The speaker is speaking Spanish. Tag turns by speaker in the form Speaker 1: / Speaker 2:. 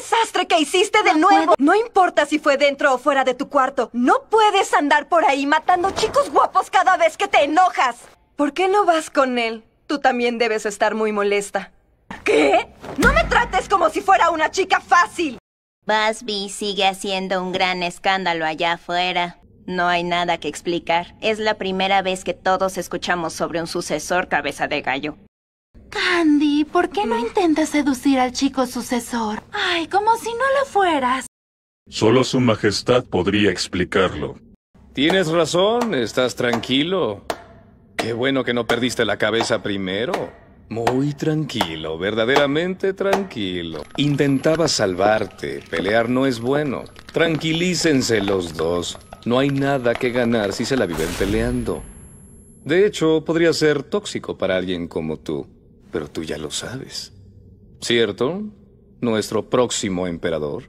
Speaker 1: desastre que hiciste de nuevo! No importa si fue dentro o fuera de tu cuarto. No puedes andar por ahí matando chicos guapos cada vez que te enojas. ¿Por qué no vas con él? Tú también debes estar muy molesta. ¿Qué? ¡No me trates como si fuera una chica fácil!
Speaker 2: Busby sigue haciendo un gran escándalo allá afuera. No hay nada que explicar. Es la primera vez que todos escuchamos sobre un sucesor cabeza de gallo.
Speaker 3: Candy, ¿por qué no mm. intentas seducir al chico sucesor? Ay, como si no lo fueras.
Speaker 4: Solo su majestad podría explicarlo. Tienes razón, estás tranquilo. Qué bueno que no perdiste la cabeza primero. Muy tranquilo, verdaderamente tranquilo. Intentaba salvarte, pelear no es bueno. Tranquilícense los dos. No hay nada que ganar si se la viven peleando. De hecho, podría ser tóxico para alguien como tú. Pero tú ya lo sabes. ¿Cierto? Nuestro próximo emperador.